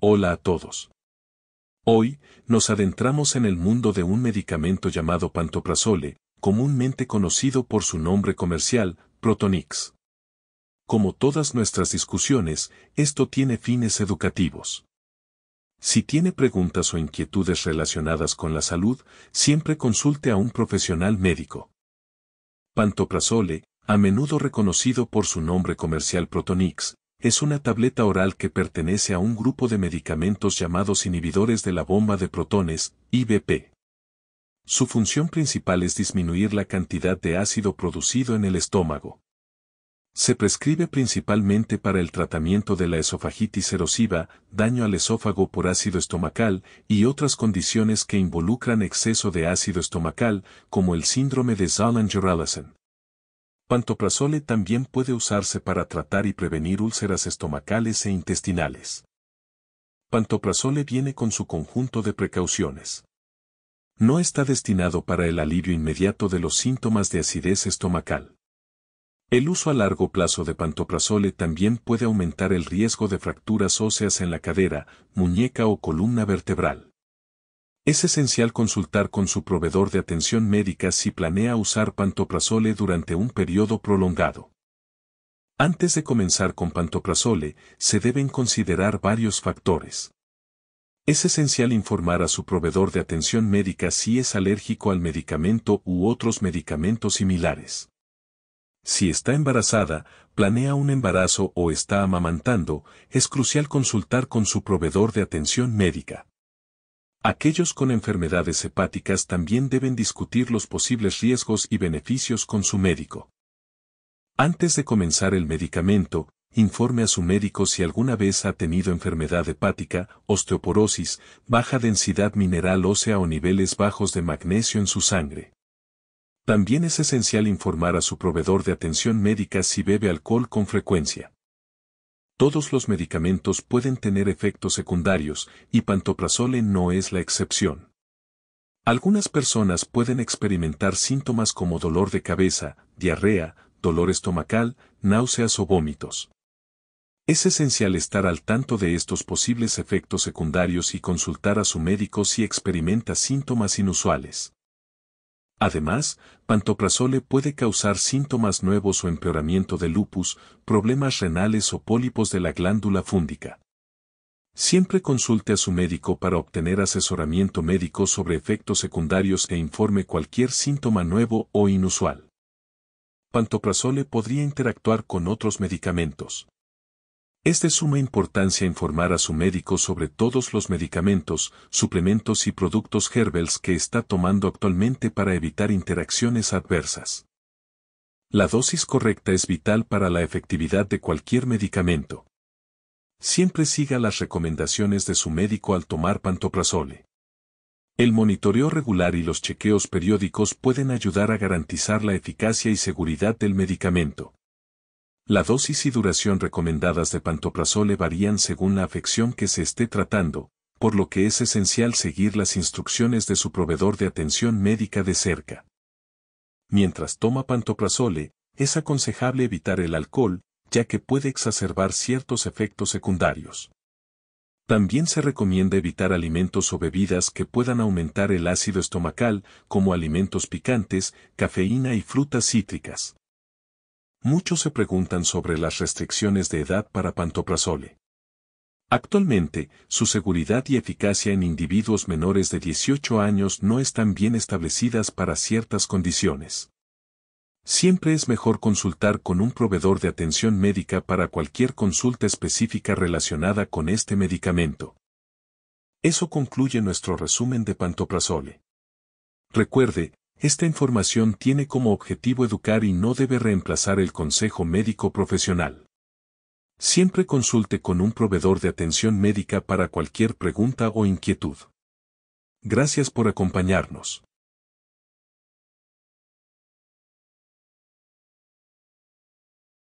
Hola a todos. Hoy, nos adentramos en el mundo de un medicamento llamado pantoprazole, comúnmente conocido por su nombre comercial, Protonix. Como todas nuestras discusiones, esto tiene fines educativos. Si tiene preguntas o inquietudes relacionadas con la salud, siempre consulte a un profesional médico. Pantoprazole, a menudo reconocido por su nombre comercial Protonix, es una tableta oral que pertenece a un grupo de medicamentos llamados inhibidores de la bomba de protones, IBP. Su función principal es disminuir la cantidad de ácido producido en el estómago. Se prescribe principalmente para el tratamiento de la esofagitis erosiva, daño al esófago por ácido estomacal y otras condiciones que involucran exceso de ácido estomacal, como el síndrome de zollinger ellison Pantoprazole también puede usarse para tratar y prevenir úlceras estomacales e intestinales. Pantoprazole viene con su conjunto de precauciones. No está destinado para el alivio inmediato de los síntomas de acidez estomacal. El uso a largo plazo de pantoprazole también puede aumentar el riesgo de fracturas óseas en la cadera, muñeca o columna vertebral. Es esencial consultar con su proveedor de atención médica si planea usar pantoprazole durante un periodo prolongado. Antes de comenzar con pantoprazole, se deben considerar varios factores. Es esencial informar a su proveedor de atención médica si es alérgico al medicamento u otros medicamentos similares. Si está embarazada, planea un embarazo o está amamantando, es crucial consultar con su proveedor de atención médica. Aquellos con enfermedades hepáticas también deben discutir los posibles riesgos y beneficios con su médico. Antes de comenzar el medicamento, informe a su médico si alguna vez ha tenido enfermedad hepática, osteoporosis, baja densidad mineral ósea o niveles bajos de magnesio en su sangre. También es esencial informar a su proveedor de atención médica si bebe alcohol con frecuencia. Todos los medicamentos pueden tener efectos secundarios y pantoprazole no es la excepción. Algunas personas pueden experimentar síntomas como dolor de cabeza, diarrea, dolor estomacal, náuseas o vómitos. Es esencial estar al tanto de estos posibles efectos secundarios y consultar a su médico si experimenta síntomas inusuales. Además, pantoprazole puede causar síntomas nuevos o empeoramiento de lupus, problemas renales o pólipos de la glándula fúndica. Siempre consulte a su médico para obtener asesoramiento médico sobre efectos secundarios e informe cualquier síntoma nuevo o inusual. Pantoprazole podría interactuar con otros medicamentos. Es de suma importancia informar a su médico sobre todos los medicamentos, suplementos y productos Herbels que está tomando actualmente para evitar interacciones adversas. La dosis correcta es vital para la efectividad de cualquier medicamento. Siempre siga las recomendaciones de su médico al tomar pantoprazole. El monitoreo regular y los chequeos periódicos pueden ayudar a garantizar la eficacia y seguridad del medicamento. La dosis y duración recomendadas de pantoprazole varían según la afección que se esté tratando, por lo que es esencial seguir las instrucciones de su proveedor de atención médica de cerca. Mientras toma pantoprazole, es aconsejable evitar el alcohol, ya que puede exacerbar ciertos efectos secundarios. También se recomienda evitar alimentos o bebidas que puedan aumentar el ácido estomacal, como alimentos picantes, cafeína y frutas cítricas muchos se preguntan sobre las restricciones de edad para pantoprazole. Actualmente, su seguridad y eficacia en individuos menores de 18 años no están bien establecidas para ciertas condiciones. Siempre es mejor consultar con un proveedor de atención médica para cualquier consulta específica relacionada con este medicamento. Eso concluye nuestro resumen de pantoprazole. Recuerde, esta información tiene como objetivo educar y no debe reemplazar el consejo médico profesional. Siempre consulte con un proveedor de atención médica para cualquier pregunta o inquietud. Gracias por acompañarnos.